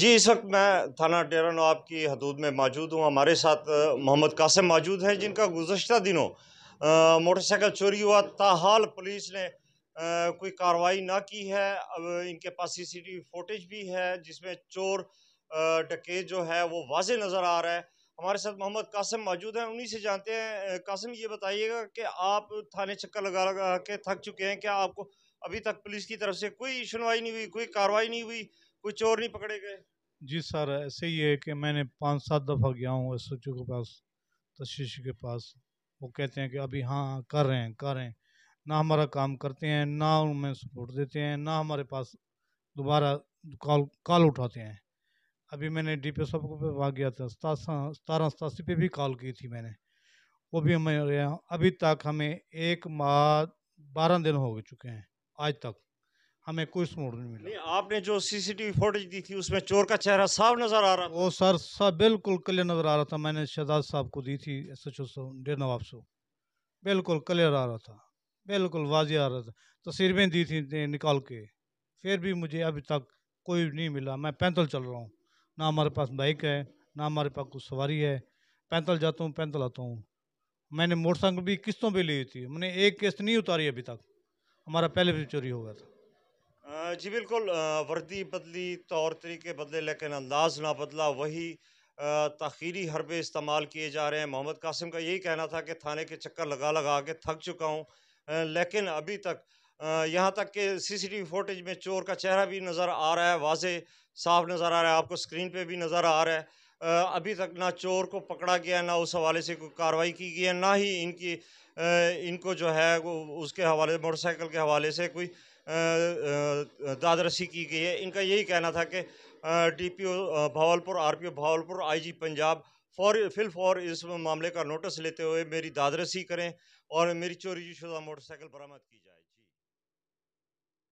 जी इस वक्त मैं थाना टेरा नवाब की हदूद में मौजूद हूँ हमारे साथ मोहम्मद कासिम मौजूद हैं जिनका गुजशत दिनों मोटरसाइकिल चोरी हुआ ताहाल पुलिस ने आ, कोई कार्रवाई ना की है अब इनके पास वी फुटेज भी है जिसमें चोर डकेत जो है वो वाज नज़र आ रहा है हमारे साथ मोहम्मद कासिम मौजूद हैं उन्हीं से जानते हैं कासिम ये बताइएगा कि आप थाने चक्कर लगा लगा के थक चुके हैं क्या आपको अभी तक पुलिस की तरफ से कोई सुनवाई नहीं हुई कोई कार्रवाई नहीं हुई कोई चोर नहीं पकड़े गए जी सर ऐसे ही है कि मैंने पाँच सात दफ़ा गया हूँ एस एच के पास तशीश के पास वो कहते हैं कि अभी हाँ कर रहे हैं कर रहे हैं ना हमारा काम करते हैं ना उनमें सपोर्ट देते हैं ना हमारे पास दोबारा कॉल कॉल उठाते हैं अभी मैंने डी पी साहब को भाग गया था सतारह सतासी पे भी कॉल की थी मैंने वो भी हमें अभी तक हमें एक माह बारह दिन हो चुके हैं आज तक हमें कोई सबूत नहीं मिला नहीं, आपने जो सीसीटीवी फुटेज दी थी उसमें चोर का चेहरा साफ नजर आ रहा था वो सर सब बिल्कुल क्लियर नजर आ रहा था मैंने शहजाद साहब को दी थी S H O Dera Nawab so बिल्कुल क्लियर आ रहा था बिल्कुल वाजी आ रहा था तस्वीरें दी थी निकाल के फिर भी मुझे अभी तक कोई नहीं मिला मैं पैंतल चल रहा हूँ ना हमारे पास बाइक है ना हमारे पास कुछ सवारी है पैदल जाता हूँ पैदल आता हूँ मैंने मोटरसाइकिल भी किस्तों पे ली थी मैंने एक किस्त नहीं उतारी अभी तक हमारा पहले भी चोरी हो गया था जी बिल्कुल वर्दी बदली तौर तरीके बदले लेकिन अंदाज ना बदला वही तखीरी हरबे इस्तेमाल किए जा रहे हैं मोहम्मद कासिम का यही कहना था कि थाने के चक्कर लगा लगा के थक चुका हूँ लेकिन अभी तक यहाँ तक कि सीसीटीवी फुटेज में चोर का चेहरा भी नज़र आ रहा है वाजे साफ नज़र आ रहा है आपको स्क्रीन पे भी नज़र आ रहा है अभी तक ना चोर को पकड़ा गया ना उस हवाले से कोई कार्रवाई की गई है ना ही इनकी इनको जो है उसके हवाले मोटरसाइकिल के हवाले से कोई दादरसी की गई है इनका यही कहना था कि D P O Bahawalpur R P O Bahawalpur I G Punjab फॉर फिल फॉर इस मामले का नोटिस लेते हुए मेरी दादरसी करें और मेरी चोरी शुदा मोटरसाइकिल बरामद की जाए